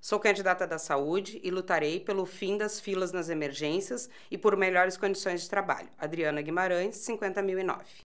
Sou candidata da saúde e lutarei pelo fim das filas nas emergências e por melhores condições de trabalho. Adriana Guimarães, 50009.